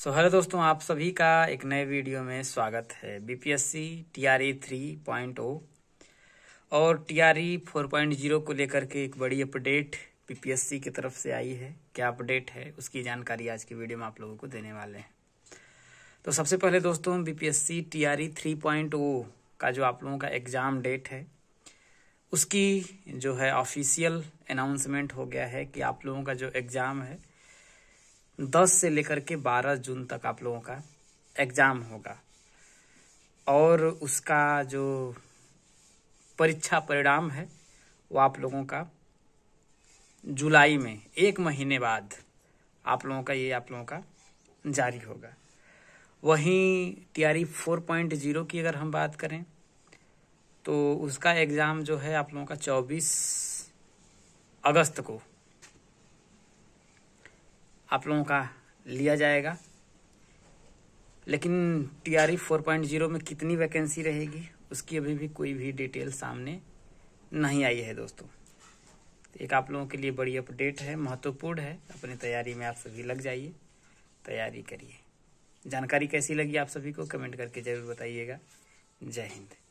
so hello दोस्तों आप सभी का एक नए वीडियो में स्वागत है BPSC TRE three point O और टीआरई फोर पॉइंट जीरो को लेकर के एक बड़ी अपडेट बीपीएससी की तरफ से आई है क्या अपडेट है उसकी जानकारी आज की वीडियो में आप लोगों को देने वाले हैं तो सबसे पहले दोस्तों BPSC TRE three point O का जो आप लोगों का एग्ज़ाम डेट है उसकी जो है ऑफिशियल अनाउंसमेंट हो गया है कि आप लोगों का जो एग्ज़ाम है 10 से लेकर के 12 जून तक आप लोगों का एग्ज़ाम होगा और उसका जो परीक्षा परिणाम है वो आप लोगों का जुलाई में एक महीने बाद आप लोगों का ये आप लोगों का जारी होगा वहीं टी फोर पॉइंट जीरो की अगर हम बात करें तो उसका एग्ज़ाम जो है आप लोगों का चौबीस अगस्त को आप लोगों का लिया जाएगा लेकिन T R four point zero में कितनी वैकेंसी रहेगी उसकी अभी भी कोई भी डिटेल सामने नहीं आई है दोस्तों एक आप लोगों के लिए बड़ी अपडेट है महत्वपूर्ण है अपनी तैयारी में आप सभी लग जाइए तैयारी करिए जानकारी कैसी लगी आप सभी को कमेंट करके ज़रूर बताइएगा जय हिंद